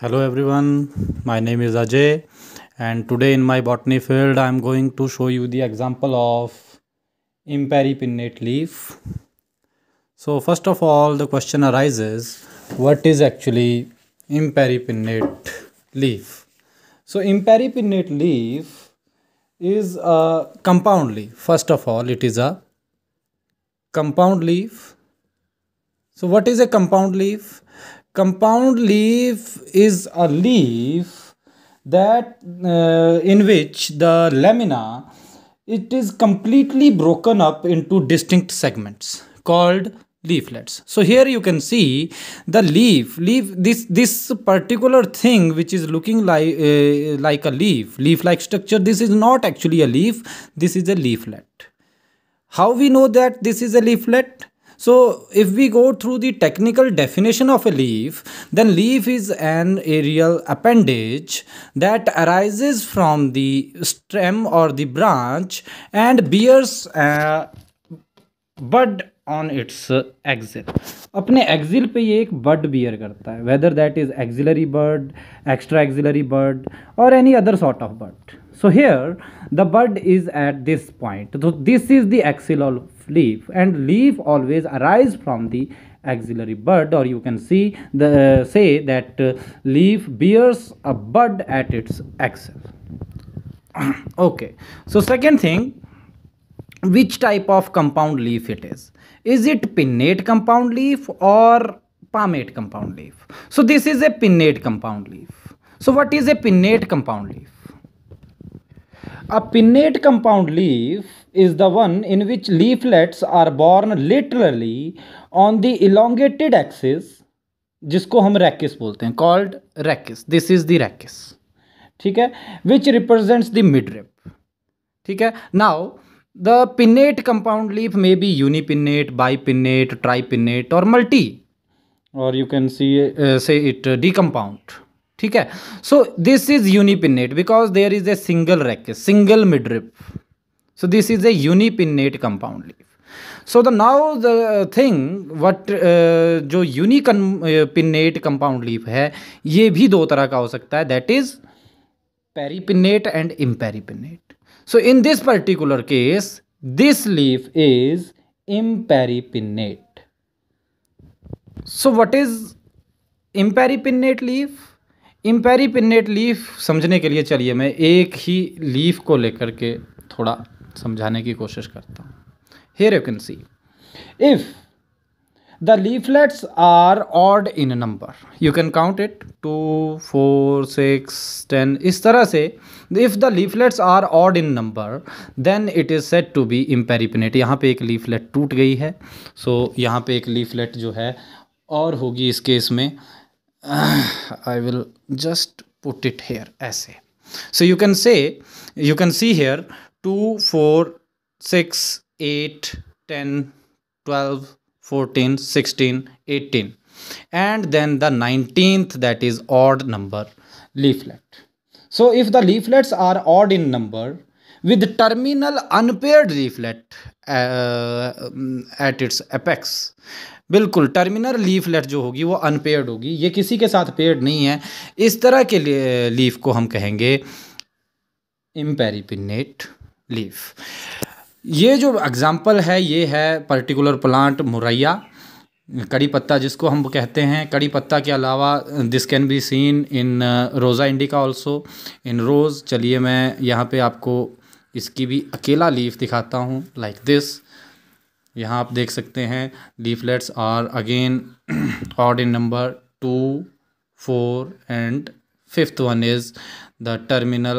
hello everyone my name is ajay and today in my botany field i am going to show you the example of imperipinnate leaf so first of all the question arises what is actually imperipinnate leaf so imperipinnate leaf is a compound leaf first of all it is a compound leaf so what is a compound leaf compound leaf is a leaf that uh, in which the lamina it is completely broken up into distinct segments called leaflets so here you can see the leaf leaf this this particular thing which is looking like uh, like a leaf leaf like structure this is not actually a leaf this is a leaflet how we know that this is a leaflet so if we go through the technical definition of a leaf, then leaf is an aerial appendage that arises from the stem or the branch and bears a bud on its axil. अपने axil पे ये एक bud bear करता है whether that is axillary bud extra axillary bud और any other sort of bud so here the bud is at this point so this is the axillary leaf and leaf always arise from the axillary bud or you can see the uh, say that uh, leaf bears a bud at its axil okay so second thing which type of compound leaf it is is it pinnate compound leaf or palmate compound leaf so this is a pinnate compound leaf so what is a pinnate compound leaf A pinnate compound leaf is the one in which leaflets are borne literally on the elongated axis जिसको हम rachis बोलते हैं called rachis this is the rachis ठीक है which represents the midrib ठीक है now the pinnate compound leaf may be unipinnate tripinnate और multi और you can see say it decompound ठीक है so this is unipinnate because there is a single rachis single midrib so this is a यूनिपिनेट compound leaf so the now the thing what जो pinnate compound leaf है ये भी दो तरह का हो सकता है that is paripinnate and imparipinnate so in this particular case this leaf is imparipinnate so what is imparipinnate leaf imparipinnate leaf समझने के लिए चलिए मैं एक ही लीफ को लेकर के थोड़ा समझाने की कोशिश करता हूँ here you can see if the leaflets are odd in number you can count it two four six ten इस तरह से if the leaflets are odd in number then it is said to be imparipinnate यहाँ पे एक leaflet टूट गई है सो so, यहाँ पे एक लीफलेट जो है और होगी इस केस में uh, I will just put it here as a. So you can say, you can see here 2, 4, 6, 8, 10, 12, 14, 16, 18. And then the 19th that is odd number leaflet. So if the leaflets are odd in number with terminal unpaired leaflet uh, at its apex बिल्कुल terminal leaflet जो होगी वो unpaid होगी ये किसी के साथ paid नहीं है इस तरह के लीफ को हम कहेंगे इम्पेरिपिनेट लीफ ये जो एग्ज़ाम्पल है ये है पर्टिकुलर प्लांट मुरैया कड़ी पत्ता जिसको हम कहते हैं कड़ी पत्ता के अलावा this can be seen in Rosa indica also in रोज़ चलिए मैं यहाँ पे आपको इसकी भी अकेला लीफ दिखाता हूँ लाइक दिस यहाँ आप देख सकते हैं leaflets are again odd in number two four and fifth one is the terminal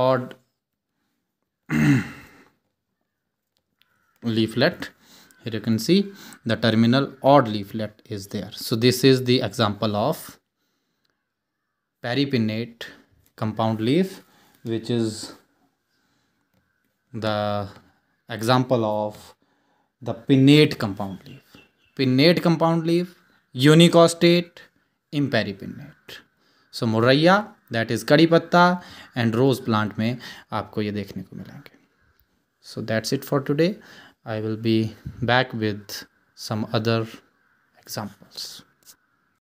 odd leaflet here you can see the terminal odd leaflet is there so this is the example of peripinnate compound leaf which is the example of the pinnate compound leaf pinnate compound leaf unicostate imparipinnate so Murraya that is कड़ी पत्ता and rose plant में आपको ये देखने को मिलेंगे so that's it for today I will be back with some other examples